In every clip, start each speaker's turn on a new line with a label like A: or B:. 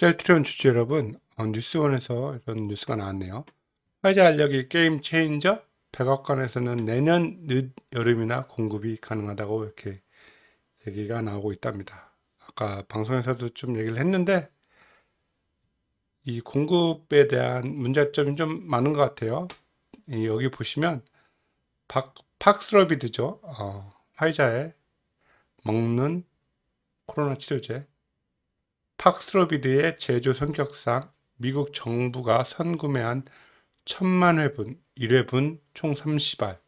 A: 셀트리온 주주 여러분, 어, 뉴스원에서 이런 뉴스가 나왔네요. 화이자 알력이 게임 체인저, 백악관에서는 내년 늦 여름이나 공급이 가능하다고 이렇게 얘기가 나오고 있답니다. 아까 방송에서도 좀 얘기를 했는데 이 공급에 대한 문제점이 좀 많은 것 같아요. 여기 보시면 박, 팍스러비드죠. 어, 화이자에 먹는 코로나 치료제 팍스로비드의 제조 성격상 미국 정부가 선구매한 천만 회분, 1회분 총 30알.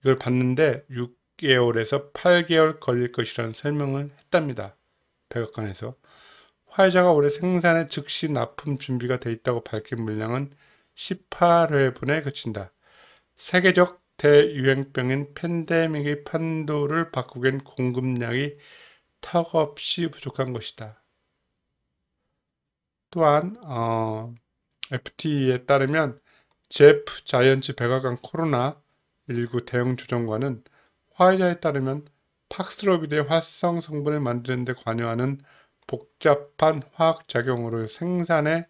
A: 이걸 봤는데 6개월에서 8개월 걸릴 것이라는 설명을 했답니다. 백악관에서. 화이자가 올해 생산에 즉시 납품 준비가 돼 있다고 밝힌 물량은 18회분에 그친다. 세계적 대유행병인 팬데믹의 판도를 바꾸겐 공급량이 턱없이 부족한 것이다. 또한 어, FT에 따르면 제프 자이언츠 백악관 코로나19 대응 조정관은 화이자에 따르면 팍스로비드의 활성 성분을 만드는 데 관여하는 복잡한 화학 작용으로 생산에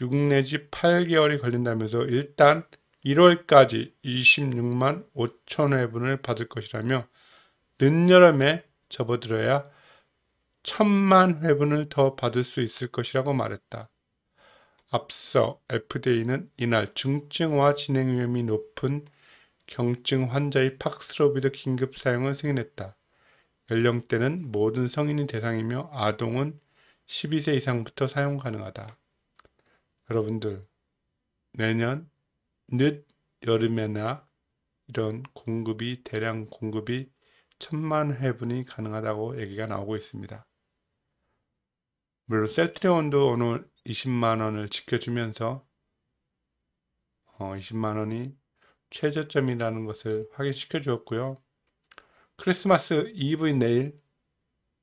A: 6 내지 8개월이 걸린다면서 일단 1월까지 26만 5천 회분을 받을 것이라며 늦여름에 접어들어야 천만 회분을 더 받을 수 있을 것이라고 말했다. 앞서 FDA는 이날 중증화 진행 위험이 높은 경증 환자의 팍스로비드 긴급 사용을 승인했다. 연령대는 모든 성인이 대상이며 아동은 12세 이상부터 사용 가능하다. 여러분들 내년 늦 여름에나 이런 공급이 대량 공급이 천만 회분이 가능하다고 얘기가 나오고 있습니다. 물론 셀트리온도 오늘 20만 원을 지켜주면서 어, 20만 원이 최저점이라는 것을 확인시켜 주었고요. 크리스마스 이브인 내일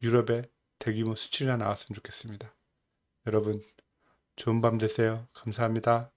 A: 유럽에 대규모 수출이 나왔으면 좋겠습니다. 여러분 좋은 밤 되세요. 감사합니다.